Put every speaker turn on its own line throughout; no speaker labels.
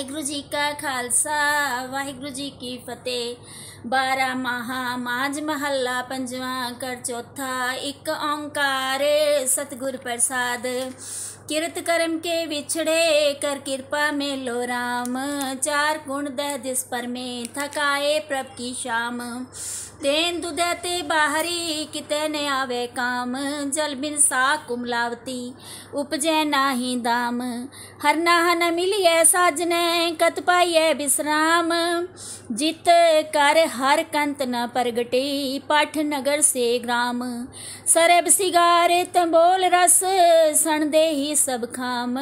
ਵਾਹਿਗੁਰੂ ਜੀ ਕਾ ਖਾਲਸਾ ਵਾਹਿਗੁਰੂ ਜੀ ਕੀ ਫਤਿਹ 12 ਮਹਾ ਮਾਜ ਮਹੱਲਾ ਪੰਜਵਾਂ ਕਰ ਚੌਥਾ ਇੱਕ ਓੰਕਾਰ ਸਤਗੁਰ ਪ੍ਰਸਾਦ किरत कर्म के बिछड़े कर कृपा में लो राम चार गुण दह दिस पर में थकाए प्रभ की शाम तेन ते बाहरी कितने आवे काम जल बिन सा कुमलावती उपजय नाही दाम हर ना मिलिए साजने कत पाइए विश्राम जित कर हर कंत न प्रगटी पठ नगर से ग्राम सरब सिगार तंबोल रस सन दे ही सब खाम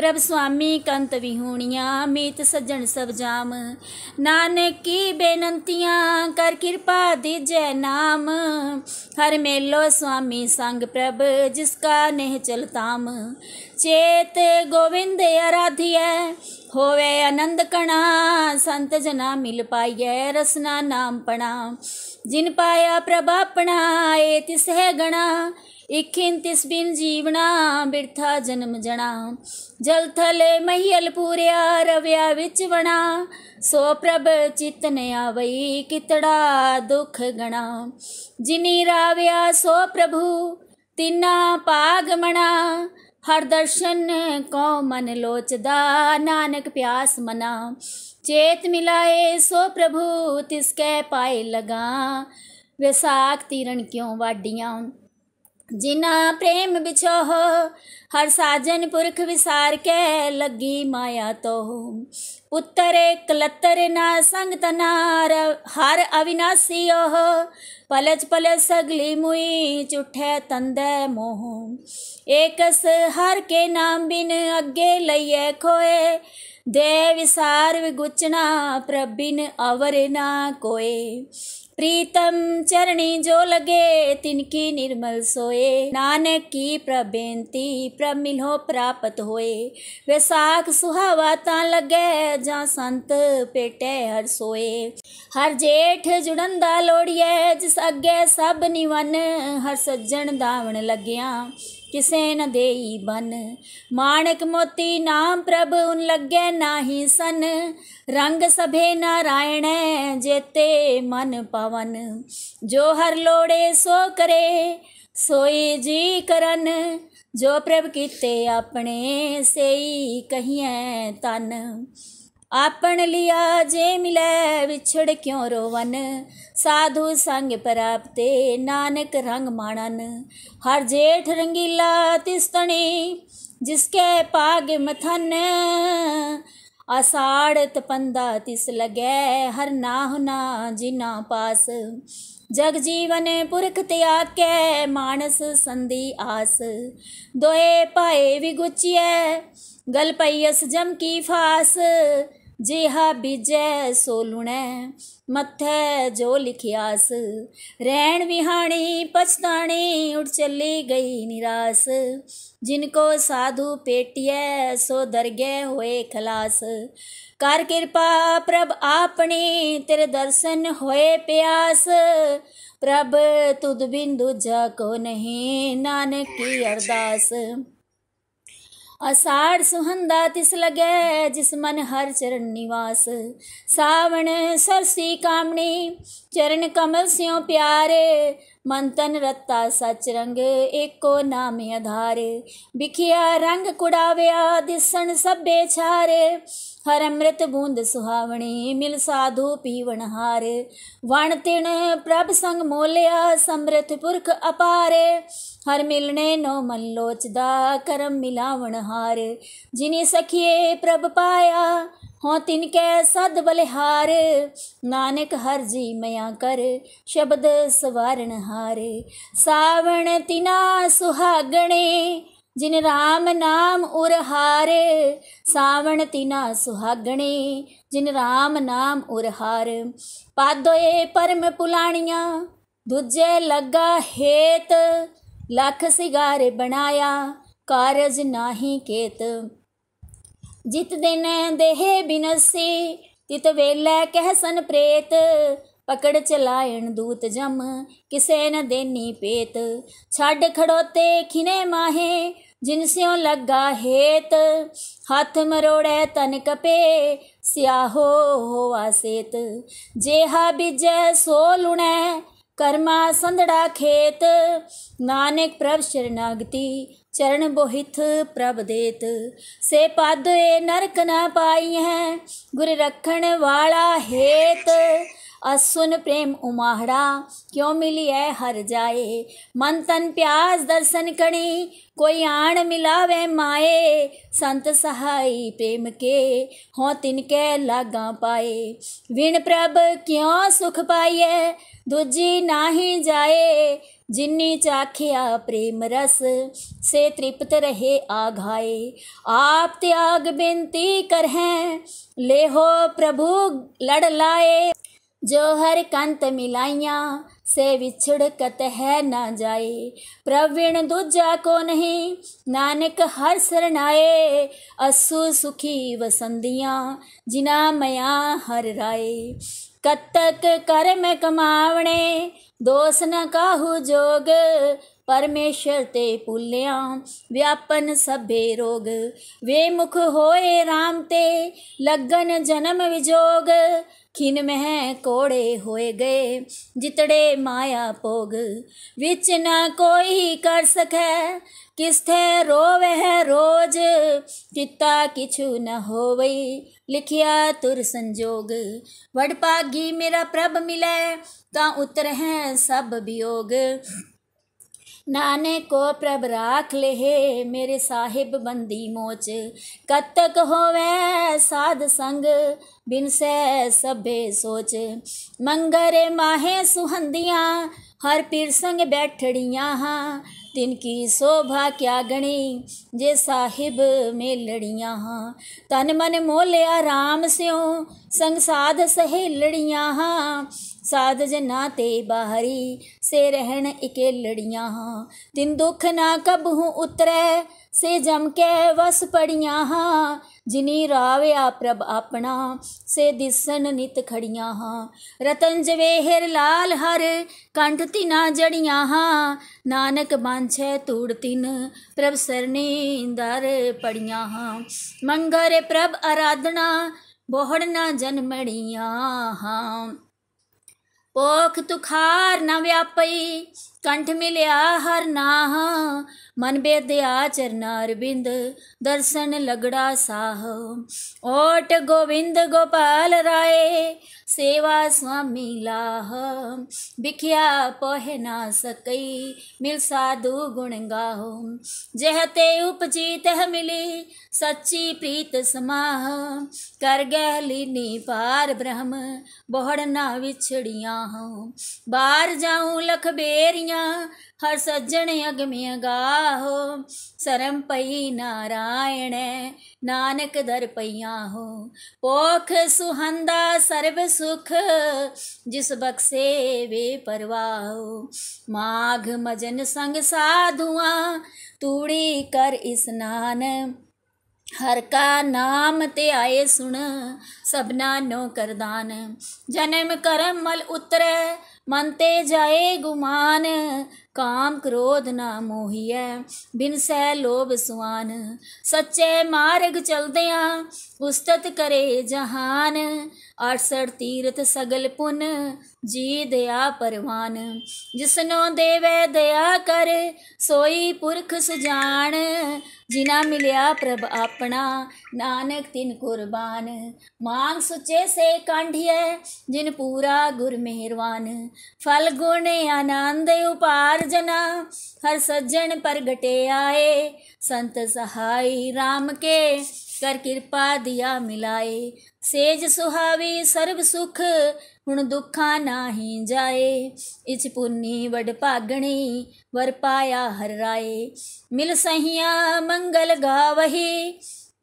प्रभ स्वामी कंत विहूणिया मीत सज्जन सब जाम नानक की बेनंतियाँ कर कृपा सेवा दीजय नाम हर मेलो स्वामी संग प्रभ जिसका नेह चलताम चेत गोविंद आराध्य होवे आनंद कणा संत जना मिल पाइय रसना नाम पणा जिन पाया प्रभापणा ए तिस है गणा इखिन इक्खिन्तिस्मिन् जीवना बिरथा जन्म जना जल थले महियल पूरिया रव्या विच वणा सो प्रभ चितन आवई कितड़ा दुख गणा जिनी राव्या सो प्रभु तिना पाग मणा हर दर्शन को मन लोचदा नानक प्यास मना चेत मिलाए सो प्रभु तिसके पाए लगा वैसाख तिरण क्यों वाडियाँ जिना प्रेम बिछोह हर साजन पुरख विसार के लगी माया तो पुत्र कलतर ना संग तनार हर अविनाशी ओह पलच पलच सगली मुई चुठे तंदे मोह एकस हर के नाम बिन अगे लइए खोए देव सार्व गुचना प्रबिन अवर ना कोए प्रीतम चरणी जो लगे तिनकी निर्मल सोए नानक की प्रबेनती प्रमिल हो प्राप्त होए वे साख सुहावा ता लगे जा संत पेटे हर सोए हर जेठ जुड़न दा लोड़िए जिस अगे सब निवन हर सज्जन दावण लग्या किसे न देई बन माणक मोती नाम प्रभ उन लगे नाही सन रंग सभे नारायण जेते मन पवन जो हर लोड़े सो करे सोई जी करन जो प्रभ कीते अपने सेई कहिए तन आपन लिया जे मिले बिछड़ क्यों रोवन साधु संग प्राप्ते नानक रंग माणन हर जेठ रंगीला तिस्तणे जिसके पाग मथन आषाढ़ तपंदा तिस लगे हर नाहना जिना पास जग जीवन पुरख त्यागै मानस संधि आस दोए पाए विगुचिए गल पयस जम की फास जिहा बीजै सोलुणै मत्थै जो लिखियास रैन विहाणी पछताणी उठ चली गई निराश जिनको साधु पेटिए सो दरगे होए खलास कर कृपा प्रभ आपने तेरे दर्शन होए प्यास प्रभ तुद बिंदु जा को नहीं नानक की अरदास ਅਸਾੜ ਸੁਹੰਦਾ ਤਿਸ ਲਗੇ ਜਿਸ ਮਨ ਹਰ ਚਰਨ ਨਿਵਾਸ ਸਾਵਣ ਸਰਸੀ ਕਾਮਣੀ ਚਰਨ ਕਮਲ ਸਿਓ ਪਿਆਰੇ मंथन रत्ता सच रंग एको नाम आधारे बिखिया रंग कुड़ाव्या दिसण सभे छारे हर अमृत बूंद सुहावणी मिल साधु पीवण हारे वण तिण प्रभ संग मोलिया समृत पुरख अपारे हर मिलने नो मन लोचदा करम मिलावण हारे जिनी सखिए प्रभ पाया हों हाँ, तिनके सद बलिहार नानक हर जी मया कर शब्द सवारण हार सावण तिना सुहागणे जिन राम नाम उर हारे सावण तिना सुहागणे जिन राम नाम उर हार पादोए परम पुलाणिया दूजे लगा हेत लख सिगार बनाया कारज नाही केत ਜਿਤ ਦਿਨ ਦੇਹ ਬਿਨਸੀ ਤਿਤ ਵੇਲੇ ਕਹਿਸਨ ਪ੍ਰੇਤ ਪਕੜ ਚਲਾਇਣ ਦੂਤ ਜਮ ਕਿਸੇ ਨ ਦੇਨੀ ਪੇਤ ਛੱਡ ਖੜੋਤੇ ਖਿਨੇ ਮਾਹੇ ਜਿਨ ਸਿਓ ਲੱਗਾ ਹੇਤ ਹੱਥ ਮਰੋੜੈ ਤਨ ਕਪੇ ਸਿਆਹੋ ਹੋਵਾ ਸੇਤ ਜੇਹਾ ਬਿਜੈ ਸੋ ਲੁਣੈ करमा संधड़ा खेत नानक प्रभ शरणागति चरण बोहिथ प्रभ देत से पादुए नरक न पाई है गुर रखण वाला हेत असुन प्रेम उमाहड़ा क्यों मिली है हर जाए मन तन प्यास दर्शन कणी कोई आण मिलावे माए संत सहाय प्रेम के हो तिनके लागा पाए विण प्रभ क्यों सुख पाइए दूजी नाही जाए जिन्नी चाखिया प्रेम रस से तृप्त रहे आघाए आप त्याग बिनती कर ले हो प्रभु लड़ लाए जो हर कंत मिलाइया से विछड़कत है ना जाए प्रवीण दूजा को नहीं नानक हर शरणाए असु सुखी वसंदियाँ जिना मया हर राय कतक कर्म कमावणे दोस न काहू जोग परमेश्वर ते पुल्या व्यापन सभे रोग वे मुख होए राम ते लगन जन्म विजोग खिन मह कोड़े होए गए जितड़े माया पोग विच न कोई कर सके किस थे रो वह रोज किता किछु न हो वही लिखिया तुर संजोग पागी मेरा प्रभ मिले ता उतर है सब वियोग नाने को प्रभ राख ले हे मेरे साहिब बंदी मोच कत्तक तक होवे साध संग बिन सह सभे सोच मंगरे माहे सुहंदियाँ हर पीर संग बैठड़ियाँ हाँ तिनकी शोभा क्या गणी जे साहिब में लड़ियाँ हाँ तन मन मोले आराम स्यों संग साध सहेलड़ियाँ हाँ ਸਾਧ ਜਨਾ ਤੇ ਬਾਹਰੀ ਸੇ ਰਹਿਣ ਇਕੇ ਲੜੀਆਂ ਤਿਨ ਦੁਖ ਨਾ ਕਬ ਹੂੰ ਉਤਰੈ ਸੇ ਜਮ ਕੇ ਵਸ ਪੜੀਆਂ ਹਾਂ ਜਿਨੀ ਰਾਵਿਆ ਪ੍ਰਭ ਆਪਣਾ ਸੇ ਦਿਸਨ ਨਿਤ ਖੜੀਆਂ ਹਾਂ ਰਤਨ ਜਵੇਹਰ ਲਾਲ ਹਰ ਕੰਠ ਤਿਨਾ ਜੜੀਆਂ ਹਾਂ ਨਾਨਕ ਬਾਂਛੈ ਤੂੜ ਤਿਨ ਪ੍ਰਭ ਸਰਨੇ ਦਰ ਪੜੀਆਂ ਹਾਂ ਮੰਗਰ ਪ੍ਰਭ ਆਰਾਧਨਾ ਬੋਹੜ ਨਾ ਜਨਮੜੀਆਂ ਹਾਂ पोख तुखार न व्यापई कंठ मिलया हर नाह मन बेदया चरण अरविंद दर्शन लगड़ा साह ओट गोविंद गोपाल राय सेवा स्वामी लाह बिखिया पोहे ना सकई मिल साधु गुण गाहो जह ते उपजीत है मिली सच्ची प्रीत समाह कर गहलीनी पार ब्रह्म बोहड़ ना विछड़िया माहो बार जाऊँ लख बेरिया हर सज्जन अग में गाहो सरम पई नारायण नानक दर पैया हो पोख सुहंदा सर्व सुख जिस बक्से वे हो माघ मजन संग साधुआ तूड़ी कर स्नान ਹਰ ਕਾ ਨਾਮ ਤੇ ਆਏ ਸੁਣ ਸਭਨਾ ਨੋ ਕਰਦਾਨ ਜਨਮ ਕਰਮ ਮਲ ਉਤਰੈ मनते जाए गुमान काम क्रोध न मोहिए बिन सह लोभ सुआन सच्चे मार्ग चलते उस्तत करे जहान अड़सठ तीर्थ सगल पुन जी दया परवान जिसनो देवे दया कर सोई पुरख सजान जिना मिलिया प्रभ अपना नानक तिन कुर्बान मांग सुचे से कांढिए जिन पूरा गुर मेहरवान फल गुण आनंद उपार्जना हर सज्जन प्रगटे आए संत सहाय राम के कर कृपा दिया मिलाए सेज सुहावी सर्व सुख हुण दुखा नाही जाए इच पुन्नी वड भागणी वर पाया हर राय मिल सहिया मंगल गावही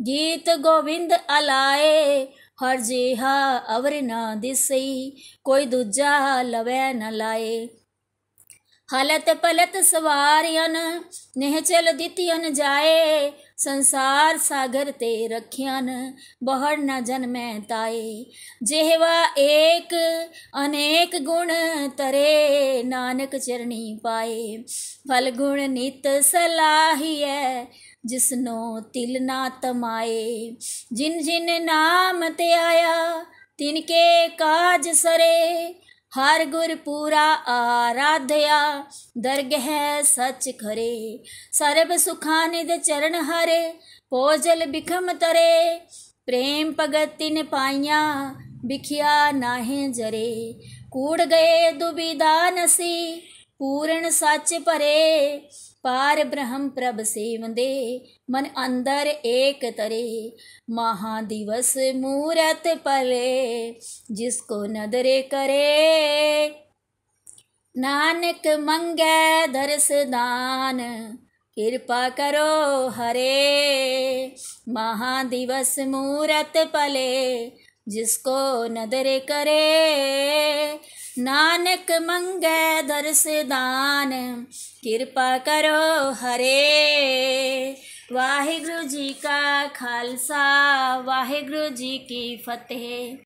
गीत गोविंद अलाए ਹਰ ਜਿਹਾ ਅਵਰ ਨਾ ਦਿਸਈ ਕੋਈ ਦੂਜਾ ਲਵੈ ਨ ਲਾਏ ਹਲਤ ਪਲਤ ਸਵਾਰਿਆਨ ਨਹਿ ਚਲ ਦਿੱਤੀਆਂ ਜਾਏ ਸੰਸਾਰ ਸਾਗਰ ਤੇ ਰਖਿਆਨ ਬਹੜ ਨ ਜਨਮੈ ਤਾਏ ਜਿਹਵਾ ਏਕ ਅਨੇਕ ਗੁਣ ਤਰੇ ਨਾਨਕ ਚਰਣੀ ਪਾਏ ਫਲ ਗੁਣ ਨਿਤ ਸਲਾਹੀਐ ਜਿਸਨੋ ਤਿਲ ਨਾ ਤਮਾਏ ਜਿਨ ਜਿਨ ਨਾਮ ਤੇ ਆਇਆ ਤਿਨਕੇ ਕਾਜ ਸਰੇ ਹਰ ਗੁਰ ਪੂਰਾ ਆਰਾਧਿਆ ਦਰਗਹ ਸੱਚ ਖਰੇ ਸਰਬ ਸੁਖਾਂ ਨਿਦ ਚਰਨ ਹਰੇ ਪੋਜਲ ਬਿਖਮ ਤਰੇ ਪ੍ਰੇਮ ਭਗਤ ਤਿਨ ਪਾਈਆਂ ਬਿਖਿਆ ਨਾਹੀਂ ਜਰੇ ਕੂੜ ਗਏ ਦੁਬਿਧਾ ਨਸੀ ਪੂਰਨ ਸੱਚ ਭਰੇ पार ब्रह्म प्रभ सेवंदे मन अंदर एक तरे महादिवस मूरत पले जिसको नदरे करे नानक मंगे दरस दान कृपा करो हरे महादिवस मूरत पले जिसको नदर करे नानक मंगे दर्श दान कृपा करो हरे वाहिगुरु जी का खालसा वाहिगुरु जी की फतेह